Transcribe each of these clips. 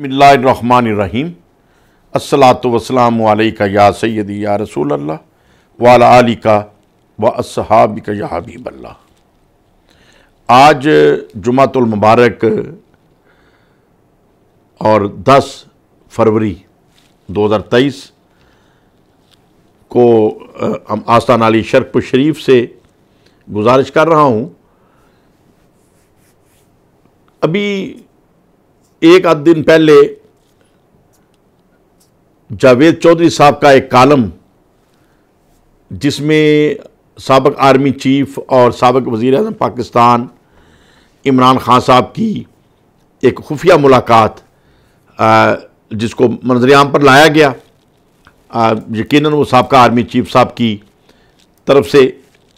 बसमिल्लाम असलात का या सैदी या रसूल अल्लाह वाल आली का व असहाब का या हबीब आज जुमातुलमबारक और 10 फरवरी 2023 को हम आस्तान अली शरप शरीफ से गुजारिश कर रहा हूँ अभी एक आध दिन पहले जावेद चौधरी साहब का एक कालम जिसमें सबक आर्मी चीफ और सबक वज़ी अजम पाकिस्तान इमरान खान साहब की एक खुफिया मुलाकात जिसको मंजरेआम पर लाया गया यकीन वो सबका आर्मी चीफ साहब की तरफ से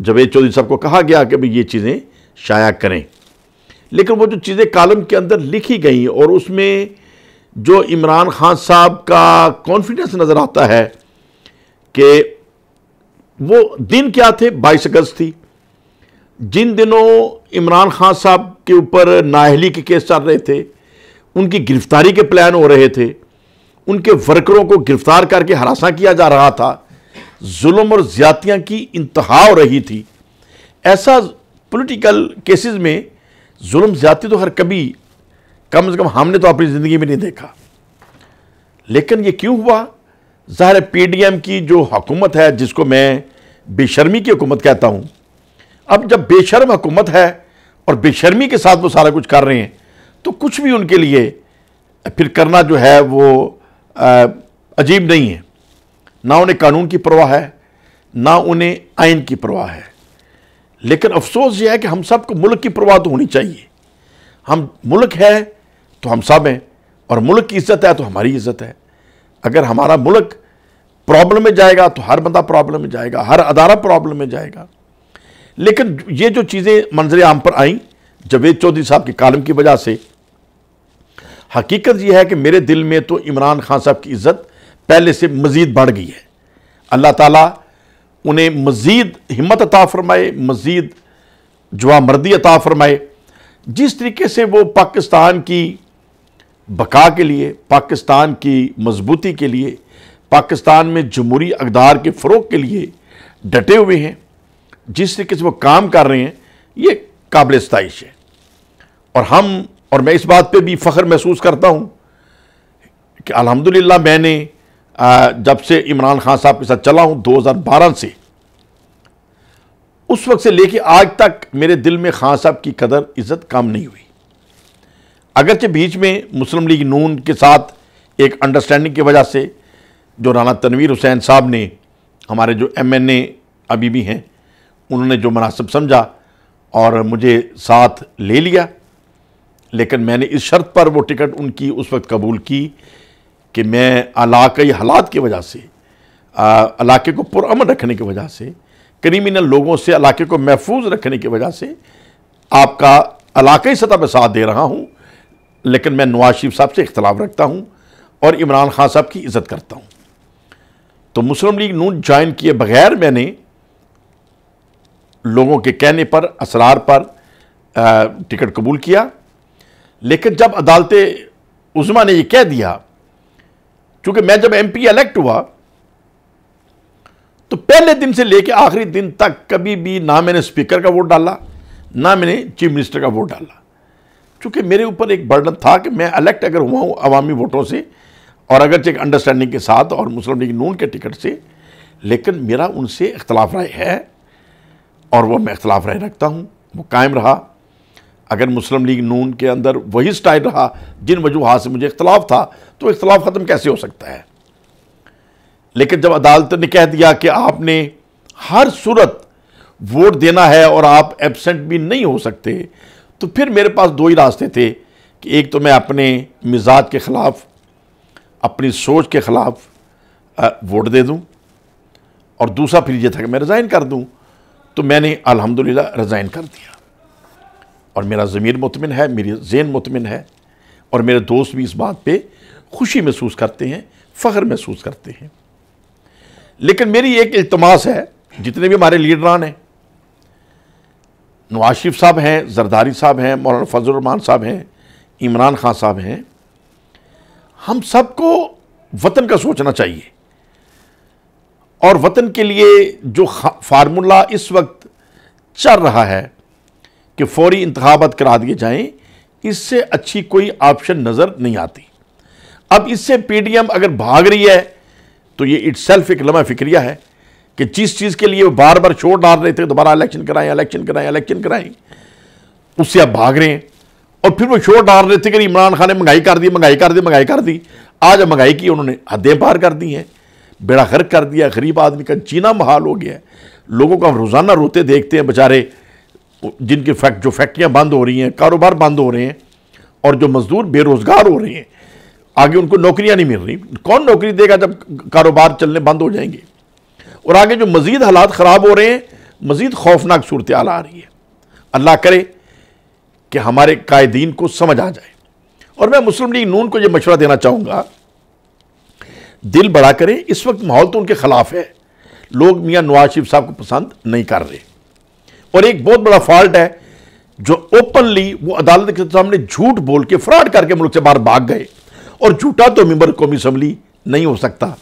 जावेद चौधरी साहब को कहा गया कि भाई ये चीज़ें शाया करें लेकिन वो जो चीज़ें कालम के अंदर लिखी गई और उसमें जो इमरान खान साहब का कॉन्फिडेंस नज़र आता है कि वो दिन क्या थे बाईस अगस्त थी जिन दिनों इमरान खान साहब के ऊपर नाहली के केस चल रहे थे उनकी गिरफ्तारी के प्लान हो रहे थे उनके वर्करों को गिरफ्तार करके हरासा किया जा रहा था जुल्म और ज़्यादतियाँ की इंतहा हो रही थी ऐसा पॉलिटिकल केसेस में जुल्म ज्यादा तो हर कभी कम से कम हमने तो अपनी ज़िंदगी में नहीं देखा लेकिन ये क्यों हुआ ज़ाहिर पी डी एम की जो हकूमत है जिसको मैं बेशर्मी की हुकूमत कहता हूँ अब जब बेशर्म हुकूमत है और बेशर्मी के साथ वो सारा कुछ कर रहे हैं तो कुछ भी उनके लिए फिर करना जो है वो अजीब नहीं है ना उन्हें कानून की परवाह है ना उन्हें आइन की परवाह है लेकिन अफसोस यह है कि हम सबको मुल्क की परवाह तो होनी चाहिए हम मुल्क है तो हम सब हैं और मुल्क की इज्जत है तो हमारी इज्जत है अगर हमारा मुल्क प्रॉब्लम में जाएगा तो हर बंदा प्रॉब्लम में जाएगा हर अदारा प्रॉब्लम में जाएगा लेकिन ये जो चीज़ें मंजर आम पर आईं जवेद चौधरी साहब के कालम की वजह से हकीकत यह है कि मेरे दिल में तो इमरान खान साहब की इज़्ज़त पहले से मज़ीद बढ़ गई है अल्लाह ताला उन्हें मज़ीद हिम्मत अता फरमाए मज़ीद जवा मर्दी अता फरमाए जिस तरीके से वो पाकिस्तान की बका के लिए पाकिस्तान की मजबूती के लिए पाकिस्तान में जमहूरी अकदार के फ़रोग के लिए डटे हुए हैं जिस तरीके से वो काम कर रहे हैं ये काबिल स्ताइश है और हम और मैं इस बात पे भी फ़ख्र महसूस करता हूँ कि अलहमदिल्ला मैंने जब से इमरान खान साहब के साथ चला हूँ 2012 से उस वक्त से लेके आज तक मेरे दिल में खान साहब की कदर इज्जत कम नहीं हुई अगरचे बीच में मुस्लिम लीग नून के साथ एक अंडरस्टैंडिंग की वजह से जो राना तनवीर हुसैन साहब ने हमारे जो एम एन ए अभी भी हैं उन्होंने जो मुनासिब समझा और मुझे साथ ले लिया लेकिन मैंने इस शर्त पर वो टिकट उनकी उस वक्त कबूल की कि मैं इलाकई हालात की वजह से इलाके को पुरमन रखने की वजह से क्रिमिनल लोगों से इलाके को महफूज रखने की वजह से आपका इलाकई सतह पर साथ दे रहा हूँ लेकिन मैं नवाज शरीफ साहब से इख्तलाफ रखता हूँ और इमरान खान साहब की इज़्ज़त करता हूँ तो मुस्लिम लीग नून ज्वाइन किए बगैर मैंने लोगों के कहने पर असरार पर टिकट कबूल किया लेकिन जब अदालत उज़मा ने यह कह दिया क्योंकि मैं जब एम पी इलेक्ट हुआ तो पहले दिन से लेकर आखिरी दिन तक कभी भी ना मैंने स्पीकर का वोट डाला ना मैंने चीफ मिनिस्टर का वोट डाला चूंकि मेरे ऊपर एक बर्डन था कि मैं इलेक्ट अगर हुआ हूँ अवामी वोटों से और अगरचे एक अंडरस्टैंडिंग के साथ और मुस्लिम लीग नून के टिकट से लेकिन मेरा उनसे इख्तलाफ राय है और वह मैं इख्तलाफ राय रखता हूँ वो कायम रहा अगर मुस्लिम लीग नून के अंदर वही स्टाइल रहा जिन वजूहत से मुझे इख्तलाफ था तो इख्तलाफ ख़त्म कैसे हो सकता है लेकिन जब अदालत ने कह दिया कि आपने हर सूरत वोट देना है और आप एबसेंट भी नहीं हो सकते तो फिर मेरे पास दो ही रास्ते थे कि एक तो मैं अपने मिजाज के ख़िलाफ़ अपनी सोच के ख़िलाफ़ वोट दे दूँ और दूसरा फिर यह था कि मैं रिज़ाइन कर दूँ तो मैंने अलहमदिल्ला रिज़ाइन कर दिया और मेरा ज़मीर मुतमिन है मेरी जेन मुतमिन है और मेरे दोस्त भी इस बात पे खुशी महसूस करते हैं फ़ख्र महसूस करते हैं लेकिन मेरी एक अल्तमास है जितने भी हमारे लीडरान हैं नवाज शरीफ साहब हैं जरदारी साहब हैं मौलाना फजलरहमान साहब हैं इमरान खान साहब हैं हम सबको वतन का सोचना चाहिए और वतन के लिए जो फार्मूला इस वक्त चल रहा है कि फौरी इंतबात करा दिए जाएँ इससे अच्छी कोई ऑप्शन नज़र नहीं आती अब इससे पीडीएम अगर भाग रही है तो ये इट सेल्फ एक लम्हा फिक्रिया है कि जिस चीज़ के लिए वो बार बार शोर डाल रहे थे दोबारा इलेक्शन कराएं इलेक्शन कराएं इलेक्शन कराएं उससे आप भाग रहे हैं और फिर वो शोर डाल रहे थे कि इमरान खान ने महंगाई कर दी महंगाई कर दी महंगाई कर दी आज महंगाई की उन्होंने हदें पार कर दी हैं बेड़ा गर्क कर दिया गरीब आदमी का जीना महाल हो गया लोगों को हम रोज़ाना रोते देखते हैं बेचारे जिनके फैक्ट जो फैक्ट्रियाँ बंद हो रही हैं कारोबार बंद हो रहे हैं और जो मज़दूर बेरोज़गार हो रहे हैं आगे उनको नौकरियां नहीं मिल रही कौन नौकरी देगा जब कारोबार चलने बंद हो जाएंगे और आगे जो मज़ीद हालात ख़राब हो रहे हैं मज़ीद खौफनाक सूरत आ रही है अल्लाह करे कि हमारे कायदीन को समझ आ जाए और मैं मुस्लिम लीग नून को यह मशवरा देना चाहूँगा दिल बड़ा करें इस वक्त माहौल तो उनके ख़िलाफ़ है लोग मियाँ नवाज शरीफ साहब को पसंद नहीं कर रहे और एक बहुत बड़ा फॉल्ट है जो ओपनली वो अदालत के सामने झूठ बोल के फ्रॉड करके मुल्क से बाहर भाग गए और झूठा तो मेम्बर कौमी असम्बली नहीं हो सकता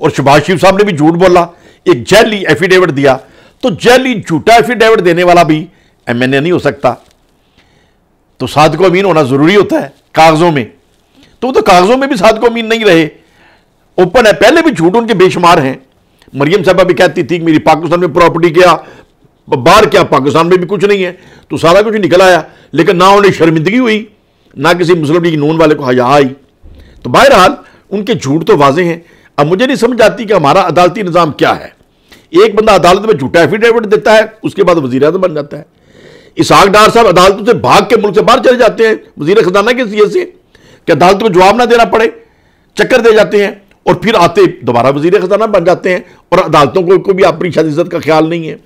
और सुभाष शरीफ साहब ने भी झूठ बोला एक जैली एफिडेविट दिया तो जैली झूठा एफिडेविट देने वाला भी एम एन ए नहीं हो सकता तो साद को अमीन होना ज़रूरी होता है कागज़ों में तो वो तो कागज़ों में भी साद को अमीन नहीं रहे ओपन है पहले भी झूठ उनके बेशुमार हैं मरियम साहबा भी कहती थी मेरी पाकिस्तान में प्रॉपर्टी क्या बाहर क्या पाकिस्तान में भी कुछ नहीं है तो सारा कुछ निकल आया लेकिन ना उन्हें शर्मिंदगी हुई ना किसी मुस्लिम लीग नून वाले को हजा आई तो बहरहाल उनके झूठ तो वाजे हैं अब मुझे नहीं समझ आती कि हमारा अदालती निज़ाम क्या है एक बंदा अदालत में झूठा एफिडेविट देता है उसके बाद वजी अजम बन जाता है इसहाक डार साहब अदालतों से भाग के मुल्क से बाहर चले जाते हैं वजीर खजाना के हैसियत से कि अदालत को जवाब ना देना पड़े चक्कर दे जाते हैं और फिर आते दोबारा वजीर खजाना बन जाते हैं और अदालतों को, को भी अपनी शादी का ख्याल नहीं है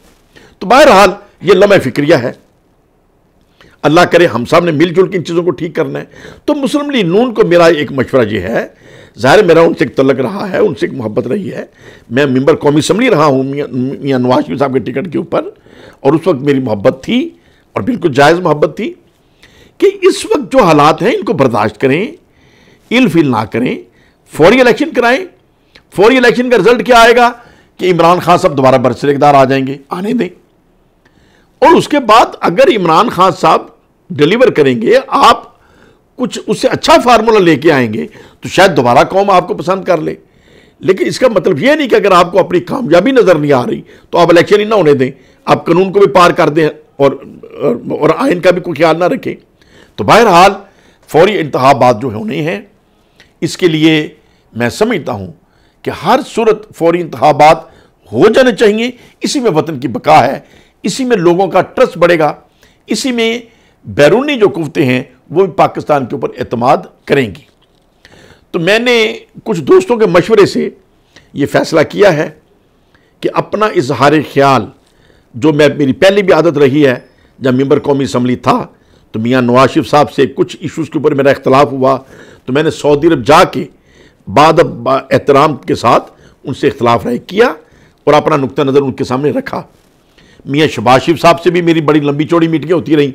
तो बहरहाल ये लम्हे फिक्रिया है अल्लाह करे हम सब ने मिलजुल के इन चीज़ों को ठीक करना है तो मुस्लिम लीग नून को मेरा एक मशवरा ये है ज़ाहिर मेरा उनसे एक तलक रहा है उनसे एक मोहब्बत रही है मैं मेम्बर कौमी असम्बली रहा हूँ मियाँ नवाज शरीफ साहब के टिकट के ऊपर और उस वक्त मेरी मोहब्बत थी और बिल्कुल जायज़ मोहब्बत थी कि इस वक्त जो हालात हैं इनको बर्दाश्त करें इलफिल ना करें फौरी इलेक्शन कराएं फौरी इलेक्शन का रिजल्ट क्या आएगा कि इमरान खान साहब दोबारा बरसर आ जाएंगे आने दें और उसके बाद अगर इमरान खान साहब डिलीवर करेंगे आप कुछ उससे अच्छा फार्मूला लेके आएंगे तो शायद दोबारा कौम आपको पसंद कर ले लेकिन इसका मतलब यह नहीं कि अगर आपको अपनी कामयाबी नज़र नहीं आ रही तो आप इलेक्शन ही ना होने दें आप कानून को भी पार कर दें और और आयन का भी कोई ख्याल ना रखें तो बहरहाल फौरी इंतबात जो होने हैं इसके लिए मैं समझता हूँ कि हर सूरत फौरी इंतबात हो जाने चाहिए इसी में वतन की बका है इसी में लोगों का ट्रस्ट बढ़ेगा इसी में बैरूनी जो कुवतें हैं वो भी पाकिस्तान के ऊपर अतमाद करेंगी तो मैंने कुछ दोस्तों के मशवरे से ये फ़ैसला किया है कि अपना इजहार ख्याल जो मैं मेरी पहली भी आदत रही है जब मेम्बर कौमी इसम्बली था तो मियाँ नवाज साहब से कुछ इश्यूज़ के ऊपर मेरा इख्तलाफ हुआ तो मैंने सऊदी अरब जाके बाद एहतराम के साथ उनसे इख्तलाफ राय किया और अपना नुक़ नज़र उनके सामने रखा मियाँ शबाज शिफ साहब से भी मेरी बड़ी लंबी चौड़ी मीटिंगें होती रहीं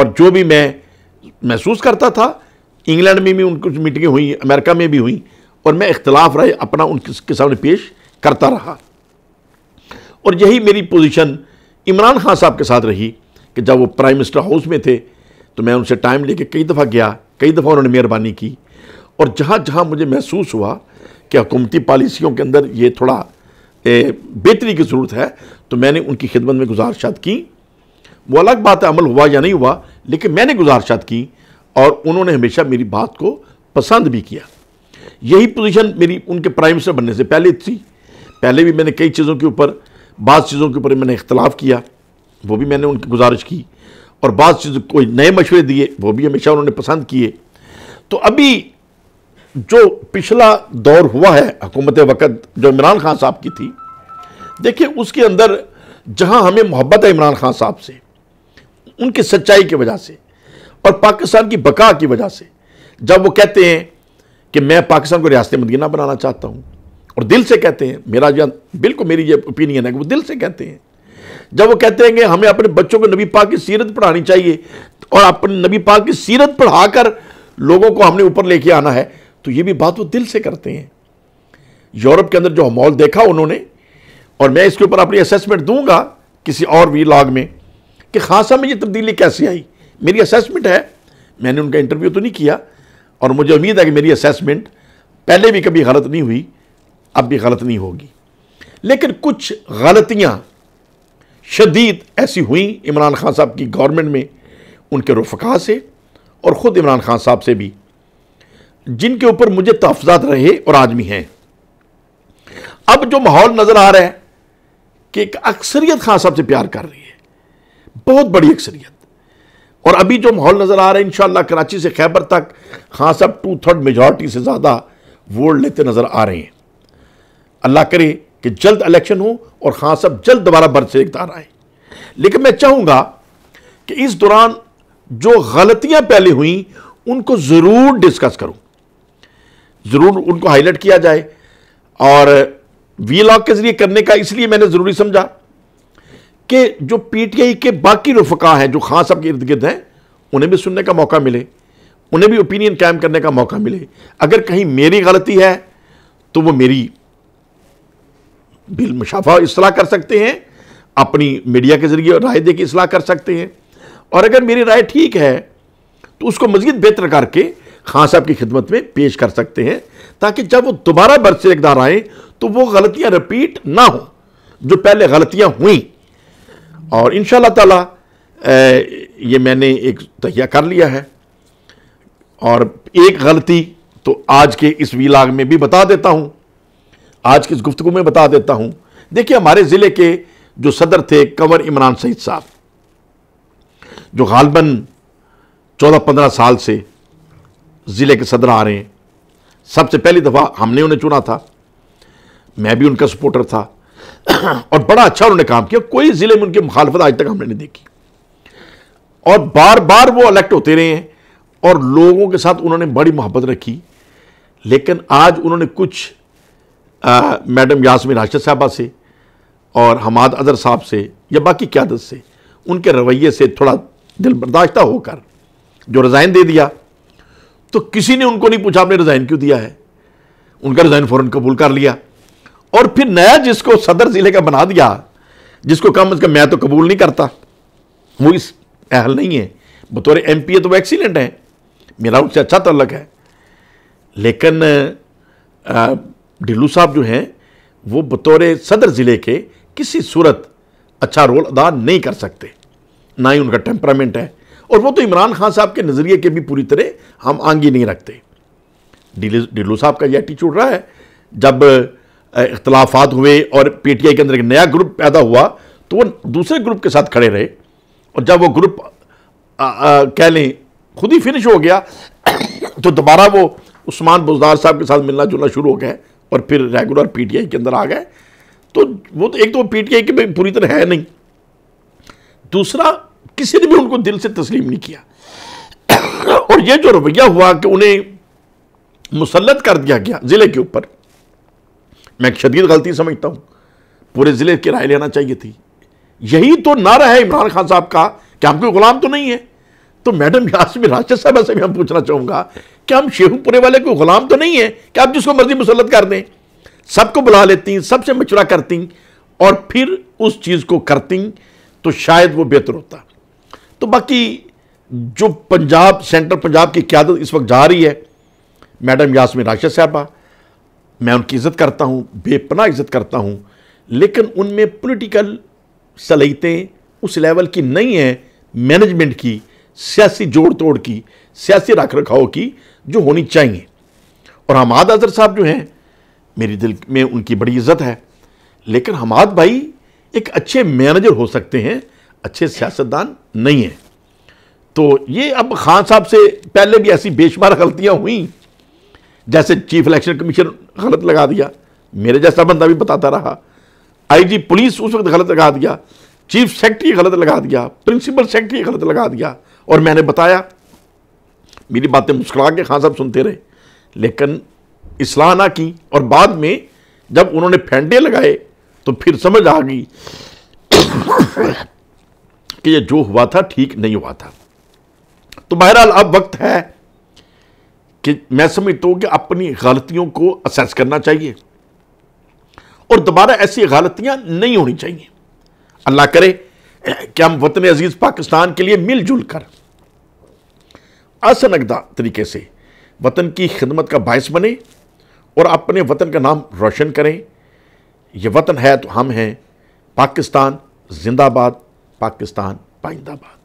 और जो भी मैं महसूस करता था इंग्लैंड में भी उनकी मीटिंगें हुई अमेरिका में भी हुई और मैं इख्तलाफ रहे अपना उनके सामने पेश करता रहा और यही मेरी पोजीशन इमरान खान साहब के साथ रही कि जब वो प्राइम मिनिस्टर हाउस में थे तो मैं उनसे टाइम लेके कई दफ़ा गया कई दफ़ा उन्होंने मेहरबानी की और जहाँ जहाँ मुझे महसूस हुआ कि हुकूमती पॉलिसियों के अंदर ये थोड़ा बेहतरी की ज़रूरत है तो मैंने उनकी खिदमत में गुजारशात की वो अलग बात है अमल हुआ या नहीं हुआ लेकिन मैंने गुजारशात की और उन्होंने हमेशा मेरी बात को पसंद भी किया यही पोजीशन मेरी उनके प्राइम मिनिस्टर बनने से पहले थी पहले भी मैंने कई चीज़ों के ऊपर बाज़ चीज़ों के ऊपर मैंने इख्तलाफ किया वो भी मैंने उनकी गुजारिश की और बाज़ चीज़ कोई नए मशवरे दिए वो भी हमेशा उन्होंने पसंद किए तो अभी जो पिछला दौर हुआ है हुकूमत वक़्त जो इमरान खान साहब की थी देखिए उसके अंदर जहां हमें मोहब्बत है इमरान खान साहब से उनकी सच्चाई की वजह से और पाकिस्तान की बका की वजह से जब वो कहते हैं कि मैं पाकिस्तान को रियासत मदीना बनाना चाहता हूँ और दिल से कहते हैं मेरा जान बिल्कुल मेरी ये ओपिनियन है कि वो दिल से कहते हैं जब वो कहते हैं कि हमें अपने बच्चों को नबी पाक की सीरत पढ़ानी चाहिए और अपने नबी पाक की सीरत पढ़ाकर लोगों को हमने ऊपर लेके आना है तो ये भी बात वो दिल से करते हैं यूरोप के अंदर जो माहौल देखा उन्होंने और मैं इसके ऊपर अपनी असेसमेंट दूंगा किसी और वी लॉग में कि खासा में ये तब्दीली कैसे आई मेरी असेसमेंट है मैंने उनका इंटरव्यू तो नहीं किया और मुझे उम्मीद है कि मेरी असेसमेंट पहले भी कभी गलत नहीं हुई अब भी गलत नहीं होगी लेकिन कुछ गलतियाँ शदीद ऐसी हुई इमरान खान साहब की गवर्नमेंट में उनके रफका से और ख़ुद इमरान खान साहब से भी जिनके ऊपर मुझे तहफात रहे और आदमी हैं अब जो माहौल नज़र आ रहा है कि एक अक्सरियत खान साहब से प्यार कर रही है बहुत बड़ी अक्सरियत और अभी जो माहौल नज़र आ रहा है इन कराची से खैबर तक खान साहब टू थर्ड मेजॉरिटी से ज़्यादा वोट लेते नज़र आ रहे हैं अल्लाह करे कि जल्द इलेक्शन हो और खान साहब जल्द दोबारा बर से इकदार आए लेकिन मैं चाहूँगा कि इस दौरान जो गलतियाँ पहले हुई उनको ज़रूर डिस्कस करूँ ज़रूर उनको हाईलाइट किया जाए और वीलॉग के जरिए करने का इसलिए मैंने ज़रूरी समझा कि जो पीटीआई के बाकी रुफका हैं जो खास साहब के इर्द गिर्द हैं उन्हें भी सुनने का मौका मिले उन्हें भी ओपिनियन कायम करने का मौका मिले अगर कहीं मेरी गलती है तो वो मेरी बिल मुशाफा असलाह कर सकते हैं अपनी मीडिया के जरिए राय दे के असलाह कर सकते हैं और अगर मेरी राय ठीक है तो उसको मजीद बेहतर करके खान साहब की खिदमत में पेश कर सकते हैं ताकि जब वो दोबारा बरसे इकदार आए तो वो गलतियां रिपीट ना हो जो पहले गलतियां हुई और इन ताला ये मैंने एक तहिया कर लिया है और एक गलती तो आज के इस वीलाग में भी बता देता हूँ आज की इस गुफ्तु में बता देता हूँ देखिए हमारे ज़िले के जो सदर थे कंवर इमरान सईद साहब जो गालबन चौदह पंद्रह साल से ज़िले के सदर आ रहे हैं सबसे पहली दफ़ा हमने उन्हें चुना था मैं भी उनका सपोर्टर था और बड़ा अच्छा उन्होंने काम किया कोई ज़िले में उनकी मुखालफत आज तक हमने नहीं देखी और बार बार वो इलेक्ट होते रहे हैं और लोगों के साथ उन्होंने बड़ी मोहब्बत रखी लेकिन आज उन्होंने कुछ आ, मैडम यासमिन राशिद साहबा से और हमाद अदर साहब से या बाकी क्यादत से उनके रवैये से थोड़ा दिल बर्दाश्त होकर जो रिज़ाइन दे दिया तो किसी ने उनको नहीं पूछा आपने रिजाइन क्यों दिया है उनका रिजाइन फौरन कबूल कर लिया और फिर नया जिसको सदर जिले का बना दिया जिसको कम अज कम मैं तो कबूल नहीं करता वो इस अहल नहीं है बतौर एम पी ए तो वो एक्सीलेंट है मेरा उनसे अच्छा तल्लक है लेकिन ढिल्लू साहब जो हैं वो बतौर सदर ज़िले के किसी सूरत अच्छा रोल अदा नहीं कर सकते ना ही उनका टेम्परामेंट है और वो तो इमरान खान साहब के नज़रिए के भी पूरी तरह हम आंगी नहीं रखते डिलू साहब का यह एटीट्यूड रहा है जब इख्तलाफात हुए और पी टी आई के अंदर एक नया ग्रुप पैदा हुआ तो वो दूसरे ग्रुप के साथ खड़े रहे और जब वो ग्रुप कह लें खुद ही फिनिश हो गया तो दोबारा वो उस्मान बुजदार साहब के साथ मिलना जुलना शुरू हो गए और फिर रेगुलर पी टी आई के अंदर आ गए तो वो तो एक तो पी टी आई की पूरी तरह है नहीं दूसरा किसी ने भी उनको दिल से तस्लीम नहीं किया और ये जो रवैया हुआ कि उन्हें मुसलत कर दिया गया ज़िले के ऊपर मैं एक शदीद गलती समझता हूं पूरे ज़िले की राय लेना चाहिए थी यही तो नारा है इमरान खान साहब का कि हम कोई गुलाम तो नहीं है तो मैडम यासमिन राशद साहब से भी हम पूछना चाहूंगा कि हम शेखपुरे वाले कोई गुलाम तो नहीं है कि आप जिसको मर्जी मुसलत कर दें सबको बुला लेती सबसे मचुरा करती और फिर उस चीज़ को करती तो शायद वो बेहतर होता तो बाकी जो पंजाब सेंटर पंजाब की क्यादत इस वक्त जा रही है मैडम यासमिन राशिद साहबा मैं उनकी इज़्ज़त करता हूँ बेपना इज़्ज़त करता हूँ लेकिन उनमें पोलिटिकल सलाहितें उस लेवल की नहीं हैं मैनेजमेंट की सियासी जोड़ तोड़ की सियासी रख रखाव की जो होनी चाहिए और हमाद अजहर साहब जो हैं मेरी दिल में उनकी बड़ी इज़्ज़त है लेकिन हमाद भाई एक अच्छे मैनेजर हो सकते हैं अच्छे सियासतदान नहीं हैं तो ये अब खान साहब से पहले भी ऐसी बेशुमार गलतियाँ हुई जैसे चीफ इलेक्शन कमीशन गलत लगा दिया मेरे जैसा बंदा भी बताता रहा आईजी पुलिस उस वक्त गलत लगा दिया चीफ सेक्रेटरी गलत लगा दिया प्रिंसिपल सेक्रेटरी गलत लगा दिया और मैंने बताया मेरी बातें मुस्कुरा के खान साहब सुनते रहे लेकिन इसलाह ना की और बाद में जब उन्होंने फेंडे लगाए तो फिर समझ आ गई कि ये जो हुआ था ठीक नहीं हुआ था तो बहरहाल अब वक्त है कि मैं समझता हूं कि अपनी गलतियों को असेस करना चाहिए और दोबारा ऐसी गलतियां नहीं होनी चाहिए अल्लाह करे कि हम वतन अजीज़ पाकिस्तान के लिए मिलजुल कर असनकदा तरीके से वतन की खिदमत का बायस बने और अपने वतन का नाम रोशन करें यह वतन है तो हम हैं पाकिस्तान जिंदाबाद पाकिस्तान पाइंदाबाद